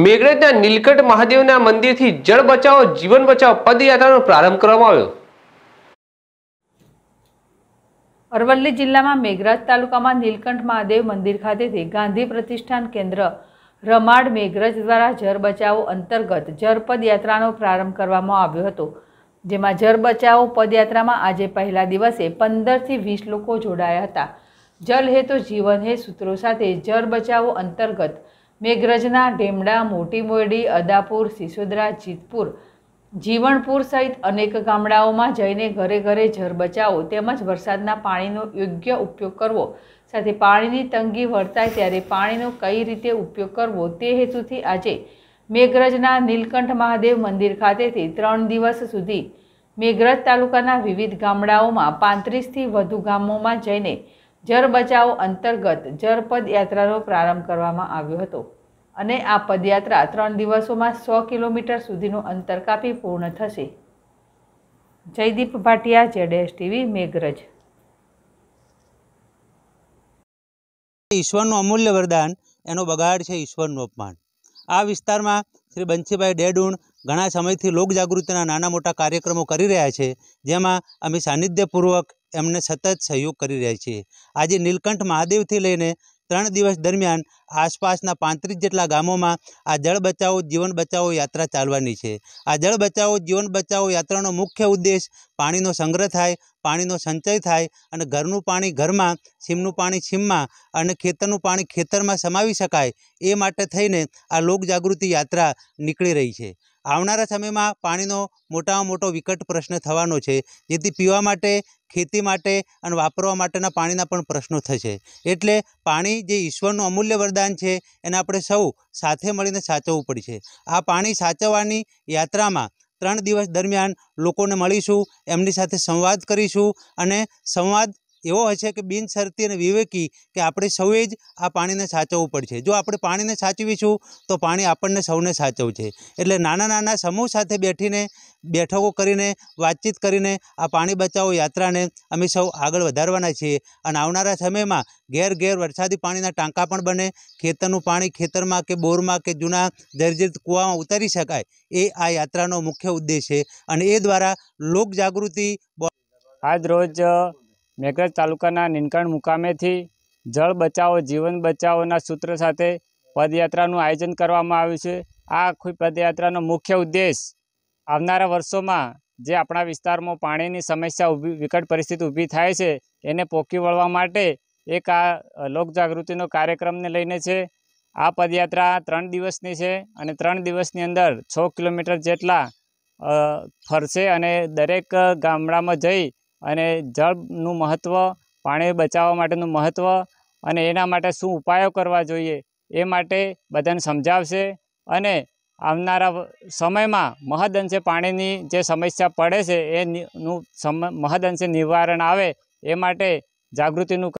મેઘરજના નીલકંઠ મહાદેવના મંદિરથી જળ બચાવો જીવન બચાવો પદયાત્રાનો પ્રારંભ કરવામાં આવ્યો અરવલ્લી જિલ્લામાં મેઘરાજ તાલુકામાં નીલકંઠ મહાદેવ મંદિર ખાતેથી ગાંધી પ્રતિષ્ઠાન કેન્દ્ર રમાડ મેઘરજ દ્વારા જર બચાવો અંતર્ગત જર પદયાત્રાનો પ્રારંભ કરવામાં આવ્યો હતો જેમાં જર બચાવો પદયાત્રામાં આજે પહેલા દિવસે પંદરથી વીસ લોકો જોડાયા હતા જલ હે તો જીવન હે સૂત્રો સાથે જર બચાવો અંતર્ગત મેઘરજના ઢેમડા મોટી મોરડી અદાપુર સિસોદરા જીતપુર જીવણપુર સહિત અનેક ગામડાઓમાં જઈને ઘરે ઘરે જર બચાવો તેમજ વરસાદના પાણીનો યોગ્ય ઉપયોગ કરવો સાથે પાણીની તંગી વર્તાય ત્યારે પાણીનો કઈ રીતે ઉપયોગ કરવો તે હેતુથી આજે મેઘરજના નીલકંઠ મહાદેવ મંદિર ખાતેથી ત્રણ દિવસ સુધી મેઘરજ તાલુકાના વિવિધ ગામડાઓમાં પાંત્રીસથી વધુ ગામોમાં જઈને જર બચાવ અંતર્ગત જર પદયાત્રાનો પ્રારંભ કરવામાં આવ્યો હતો અને આ પદયાત્રા ત્રણ દિવસોમાં સો કિલોમીટર સુધીનું અંતર કાપી પૂર્ણ થશે જયદીપ ભાટિયા જેડેશ ટીવી મેઘરજ ઈશ્વરનું અમૂલ્ય વરદાન એનો બગાડ છે ઈશ્વરનું અપમાન આ વિસ્તારમાં શ્રી બંશીભાઈ ડેડુણ ઘણા સમયથી લોક જાગૃતિના નાના મોટા કાર્યક્રમો કરી રહ્યા છે જેમાં અમે સાનિધ્યપૂર્વક એમને સતત સહયોગ કરી રહ્યા છે આજે નીલકંઠ મહાદેવથી લઈને ત્રણ દિવસ દરમિયાન આસપાસના પાંત્રીસ જેટલા ગામોમાં આ જળ બચાવો જીવન બચાવો યાત્રા ચાલવાની છે આ જળ બચાવો જીવન બચાવો યાત્રાનો મુખ્ય ઉદ્દેશ પાણીનો સંગ્રહ થાય પાણીનો સંચય થાય અને ઘરનું પાણી ઘરમાં સીમનું પાણી સીમમાં અને ખેતરનું પાણી ખેતરમાં સમાવી શકાય એ માટે થઈને આ લોકજાગૃતિ યાત્રા નીકળી રહી છે આવનારા સમયમાં પાણીનો મોટામાં મોટો વિકટ પ્રશ્ન થવાનો છે જેથી પીવા માટે ખેતી માટે અને વાપરવા માટેના પાણીના પણ પ્રશ્નો થશે એટલે પાણી જે ઈશ્વરનું અમૂલ્ય વરદાન છે એને આપણે સૌ સાથે મળીને સાચવવું પડશે આ પાણી સાચવવાની યાત્રામાં ત્રણ દિવસ દરમિયાન લોકોને મળીશું એમની સાથે સંવાદ કરીશું અને સંવાદ એવો હશે કે બિનશરતી અને વિવેકી કે આપણે સૌએ જ આ પાણીને સાચવવું પડશે જો આપણે પાણીને સાચવીશું તો પાણી આપણને સૌને સાચવશે એટલે નાના નાના સમૂહ સાથે બેઠીને બેઠકો કરીને વાતચીત કરીને આ પાણી બચાવો યાત્રાને અમે સૌ આગળ વધારવાના છીએ અને આવનારા સમયમાં ઘેર ઘેર વરસાદી પાણીના ટાંકા પણ બને ખેતરનું પાણી ખેતરમાં કે બોરમાં કે જૂના જર્જરિત કૂવામાં ઉતારી શકાય એ આ યાત્રાનો મુખ્ય ઉદ્દેશ છે અને એ દ્વારા લોકજાગૃતિ આજ રોજ મેઘરજ તાલુકાના નીનકણ મુકામેથી જળ બચાવો જીવન બચાવોના સૂત્ર સાથે પદયાત્રાનું આયોજન કરવામાં આવ્યું છે આ આખી પદયાત્રાનો મુખ્ય ઉદ્દેશ આવનારા વર્ષોમાં જે આપણા વિસ્તારમાં પાણીની સમસ્યા ઊભી વિકટ પરિસ્થિતિ ઊભી થાય છે એને પોકી વળવા માટે એક આ લોકજાગૃતિનો કાર્યક્રમને લઈને છે આ પદયાત્રા ત્રણ દિવસની છે અને ત્રણ દિવસની અંદર છ કિલોમીટર જેટલા ફરશે અને દરેક ગામડામાં જઈ અને જળનું મહત્ત્વ પાણી બચાવવા માટેનું મહત્ત્વ અને એના માટે શું ઉપાયો કરવા જોઈએ એ માટે બધાને સમજાવશે અને આવનારા સમયમાં મહદઅંશે પાણીની જે સમસ્યા પડે છે એનું સમ મહદઅંશે નિવારણ આવે એ માટે જાગૃતિનું